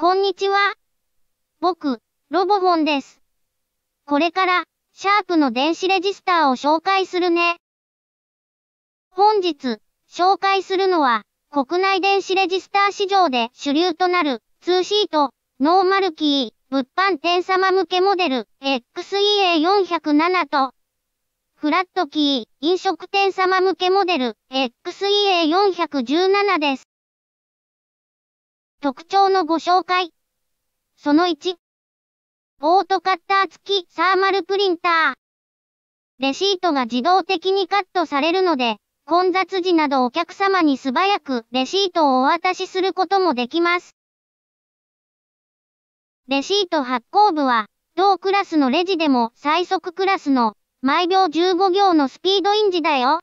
こんにちは。僕、ロボホンです。これから、シャープの電子レジスターを紹介するね。本日、紹介するのは、国内電子レジスター市場で主流となる、2シート、ノーマルキー、物販店様向けモデル、XEA407 と、フラットキー、飲食店様向けモデル、XEA417 です。特徴のご紹介。その1、オートカッター付きサーマルプリンター。レシートが自動的にカットされるので、混雑時などお客様に素早くレシートをお渡しすることもできます。レシート発行部は、同クラスのレジでも最速クラスの毎秒15行のスピードインジだよ。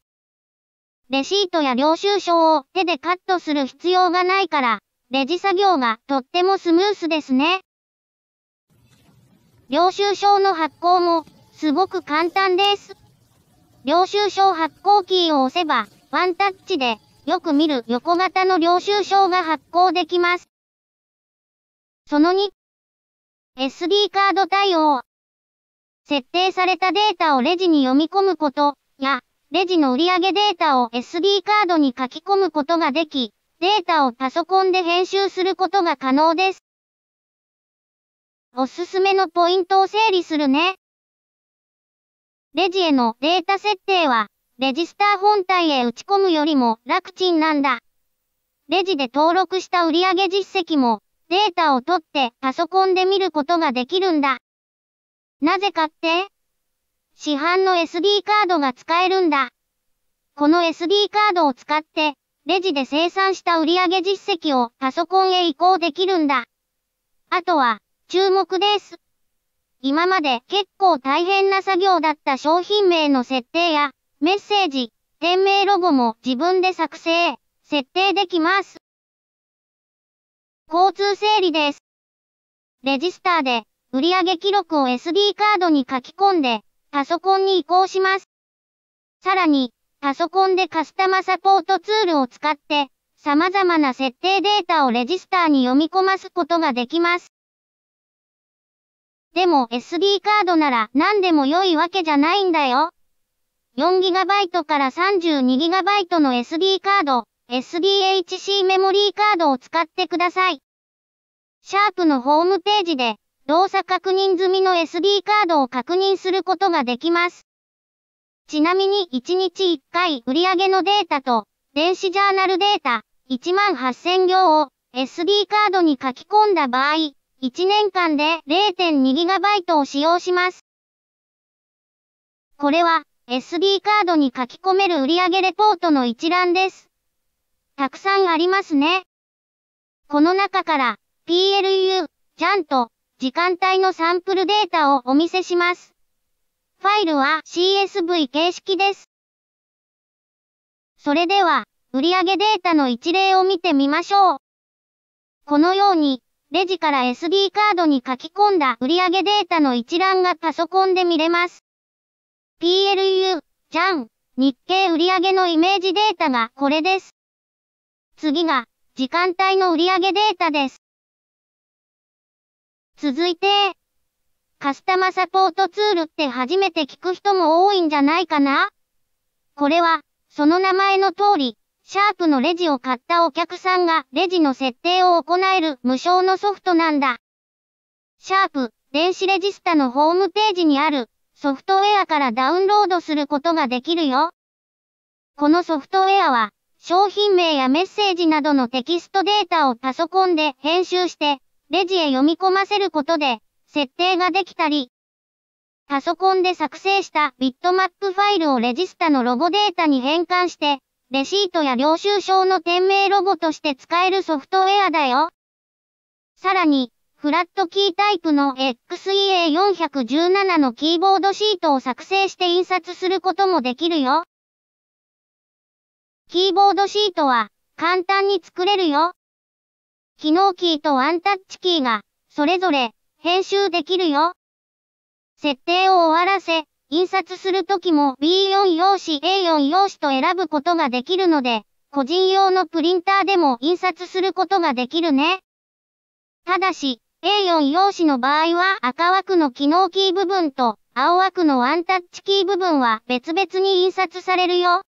レシートや領収書を手でカットする必要がないから、レジ作業がとってもスムースですね。領収証の発行もすごく簡単です。領収書発行キーを押せば、ワンタッチでよく見る横型の領収書が発行できます。その2、SD カード対応。設定されたデータをレジに読み込むことや、レジの売上データを SD カードに書き込むことができ、データをパソコンで編集することが可能です。おすすめのポイントを整理するね。レジへのデータ設定は、レジスター本体へ打ち込むよりも楽ちんなんだ。レジで登録した売上実績も、データを取ってパソコンで見ることができるんだ。なぜかって市販の SD カードが使えるんだ。この SD カードを使って、レジで生産した売上実績をパソコンへ移行できるんだ。あとは、注目です。今まで結構大変な作業だった商品名の設定や、メッセージ、店名ロゴも自分で作成、設定できます。交通整理です。レジスターで、売上記録を SD カードに書き込んで、パソコンに移行します。さらに、パソコンでカスタマーサポートツールを使って、様々な設定データをレジスターに読み込ますことができます。でも SD カードなら何でも良いわけじゃないんだよ。4GB から 32GB の SD カード、SDHC メモリーカードを使ってください。シャープのホームページで動作確認済みの SD カードを確認することができます。ちなみに1日1回売上のデータと、電子ジャーナルデータ、1万8000行を SD カードに書き込んだ場合、1年間で 0.2GB を使用します。これは SD カードに書き込める売上レポートの一覧です。たくさんありますね。この中から PLU、ちゃんと時間帯のサンプルデータをお見せします。ファイルは CSV 形式です。それでは、売上データの一例を見てみましょう。このように、レジから SD カードに書き込んだ売上データの一覧がパソコンで見れます。PLU、ジャン、日経売上のイメージデータがこれです。次が、時間帯の売上データです。続いて、カスタマーサポートツールって初めて聞く人も多いんじゃないかなこれは、その名前の通り、シャープのレジを買ったお客さんがレジの設定を行える無償のソフトなんだ。シャープ、電子レジスタのホームページにあるソフトウェアからダウンロードすることができるよ。このソフトウェアは、商品名やメッセージなどのテキストデータをパソコンで編集して、レジへ読み込ませることで、設定ができたり、パソコンで作成したビットマップファイルをレジスタのロゴデータに変換して、レシートや領収書の店名ロゴとして使えるソフトウェアだよ。さらに、フラットキータイプの XEA417 のキーボードシートを作成して印刷することもできるよ。キーボードシートは簡単に作れるよ。機能キーとワンタッチキーがそれぞれ編集できるよ。設定を終わらせ、印刷するときも B4 用紙、A4 用紙と選ぶことができるので、個人用のプリンターでも印刷することができるね。ただし、A4 用紙の場合は赤枠の機能キー部分と青枠のワンタッチキー部分は別々に印刷されるよ。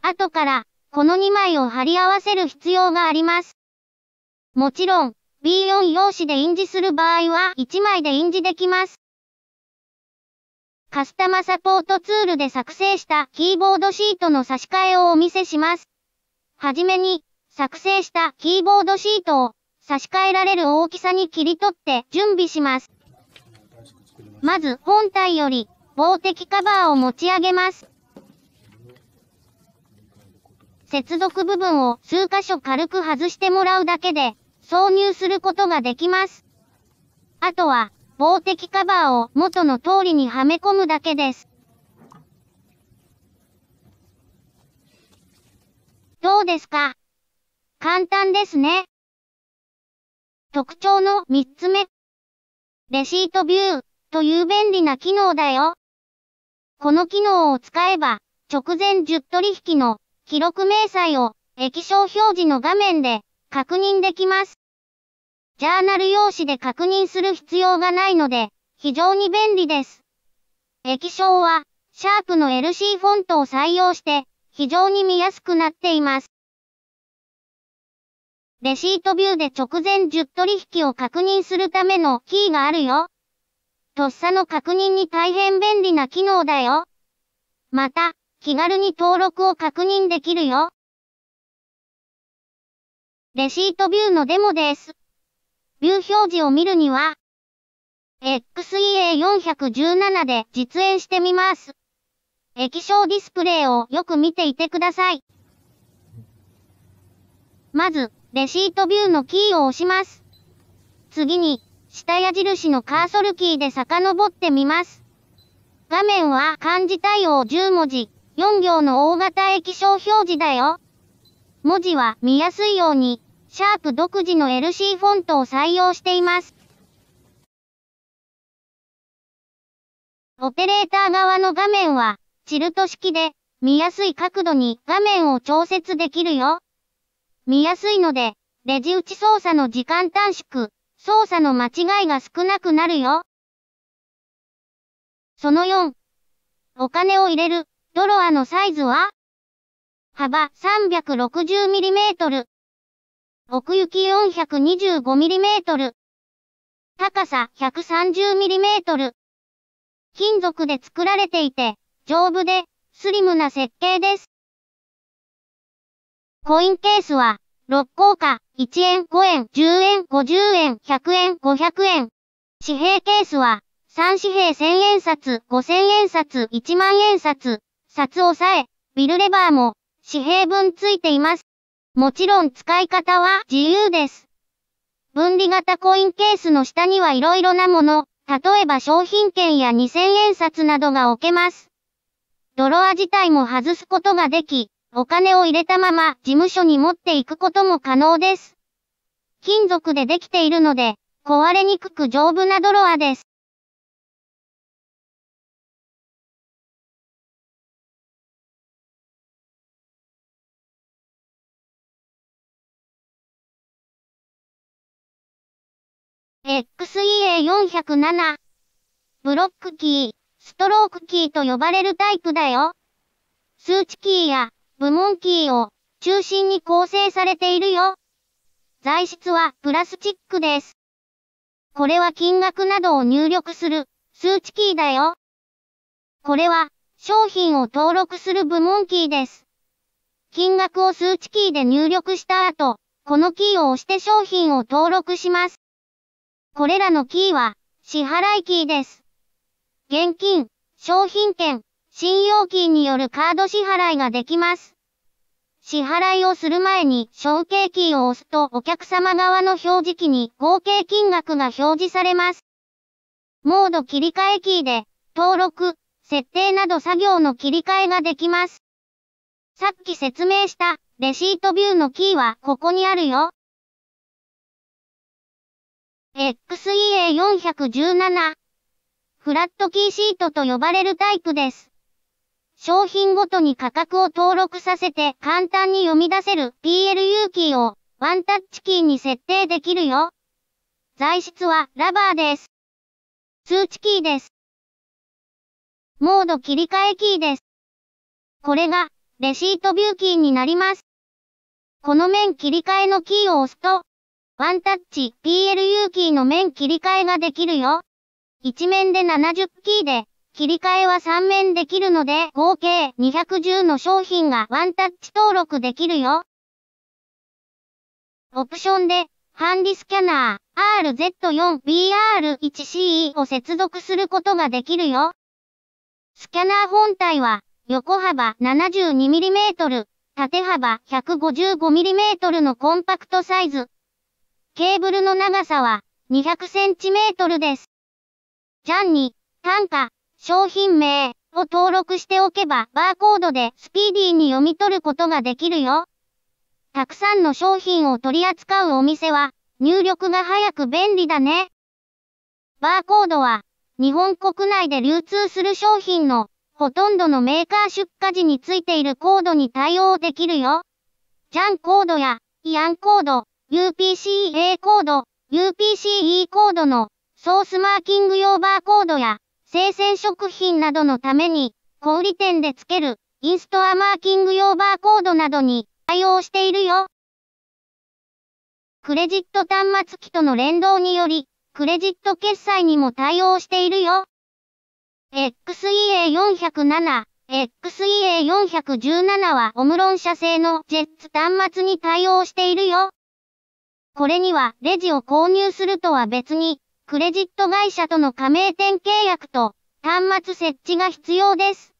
後から、この2枚を貼り合わせる必要があります。もちろん、B4 用紙で印字する場合は1枚で印字できます。カスタマサポートツールで作成したキーボードシートの差し替えをお見せします。はじめに、作成したキーボードシートを差し替えられる大きさに切り取って準備します。まず本体より防滴カバーを持ち上げます。接続部分を数箇所軽く外してもらうだけで挿入することができます。あとは、防滴カバーを元の通りにはめ込むだけです。どうですか簡単ですね。特徴の3つ目。レシートビューという便利な機能だよ。この機能を使えば、直前10取引の記録明細を液晶表示の画面で確認できます。ジャーナル用紙で確認する必要がないので、非常に便利です。液晶は、シャープの LC フォントを採用して、非常に見やすくなっています。レシートビューで直前10取引を確認するためのキーがあるよ。とっさの確認に大変便利な機能だよ。また、気軽に登録を確認できるよ。レシートビューのデモです。ビュー表示を見るには、XEA417 で実演してみます。液晶ディスプレイをよく見ていてください。まず、レシートビューのキーを押します。次に、下矢印のカーソルキーで遡ってみます。画面は漢字対応10文字、4行の大型液晶表示だよ。文字は見やすいようにシャープ独自の LC フォントを採用しています。オペレーター側の画面は、チルト式で、見やすい角度に画面を調節できるよ。見やすいので、レジ打ち操作の時間短縮、操作の間違いが少なくなるよ。その4、お金を入れる、ドロアのサイズは幅 360mm、奥行き 425mm。高さ 130mm。金属で作られていて、丈夫で、スリムな設計です。コインケースは、6硬貨、1円、5円、10円、50円、100円、500円。紙幣ケースは、3紙幣1000円札、5000円札、1万円札、札をさえ、ビルレバーも、紙幣分ついています。もちろん使い方は自由です。分離型コインケースの下には色々なもの、例えば商品券や2000円札などが置けます。ドロア自体も外すことができ、お金を入れたまま事務所に持っていくことも可能です。金属でできているので、壊れにくく丈夫なドロアです。XEA407。ブロックキー、ストロークキーと呼ばれるタイプだよ。数値キーや部門キーを中心に構成されているよ。材質はプラスチックです。これは金額などを入力する数値キーだよ。これは商品を登録する部門キーです。金額を数値キーで入力した後、このキーを押して商品を登録します。これらのキーは、支払いキーです。現金、商品券、信用キーによるカード支払いができます。支払いをする前に、承継キーを押すとお客様側の表示器に合計金額が表示されます。モード切り替えキーで、登録、設定など作業の切り替えができます。さっき説明した、レシートビューのキーはここにあるよ。XEA417 フラットキーシートと呼ばれるタイプです。商品ごとに価格を登録させて簡単に読み出せる PLU キーをワンタッチキーに設定できるよ。材質はラバーです。通知キーです。モード切り替えキーです。これがレシートビューキーになります。この面切り替えのキーを押すと、ワンタッチ PLU キーの面切り替えができるよ。1面で70キーで、切り替えは3面できるので、合計210の商品がワンタッチ登録できるよ。オプションで、ハンディスキャナー RZ4BR1CE を接続することができるよ。スキャナー本体は、横幅 72mm、縦幅 155mm のコンパクトサイズ。ケーブルの長さは 200cm です。ジャンに、単価、商品名を登録しておけばバーコードでスピーディーに読み取ることができるよ。たくさんの商品を取り扱うお店は入力が早く便利だね。バーコードは日本国内で流通する商品のほとんどのメーカー出荷時についているコードに対応できるよ。ジャンコードやイアンコード、UPCA コード、UPCE コードのソースマーキング用バーコードや生鮮食品などのために小売店でつけるインストアマーキング用バーコードなどに対応しているよ。クレジット端末機との連動により、クレジット決済にも対応しているよ。XEA407、XEA417 はオムロン社製のジェッツ端末に対応しているよ。これには、レジを購入するとは別に、クレジット会社との加盟店契約と、端末設置が必要です。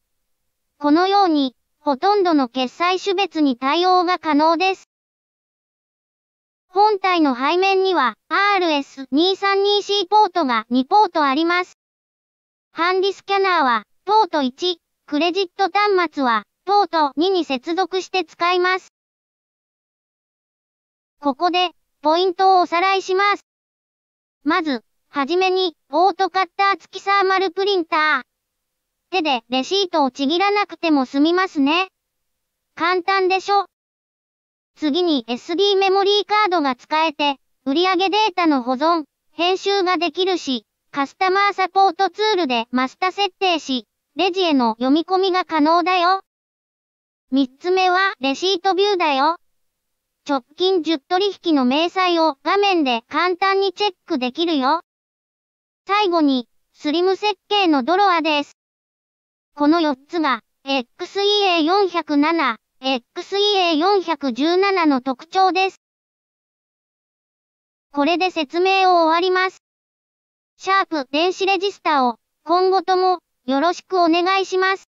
このように、ほとんどの決済種別に対応が可能です。本体の背面には RS232C ポートが2ポートあります。ハンディスキャナーはポート1、クレジット端末はポート2に接続して使います。ここでポイントをおさらいします。まず、はじめに、オートカッター付きサーマルプリンター。手でレシートをちぎらなくても済みますね。簡単でしょ。次に SD メモリーカードが使えて、売上データの保存、編集ができるし、カスタマーサポートツールでマスタ設定し、レジへの読み込みが可能だよ。3つ目はレシートビューだよ。直近10取引の明細を画面で簡単にチェックできるよ。最後に、スリム設計のドロアです。この4つが、XEA407、XEA417 の特徴です。これで説明を終わります。シャープ電子レジスタを今後ともよろしくお願いします。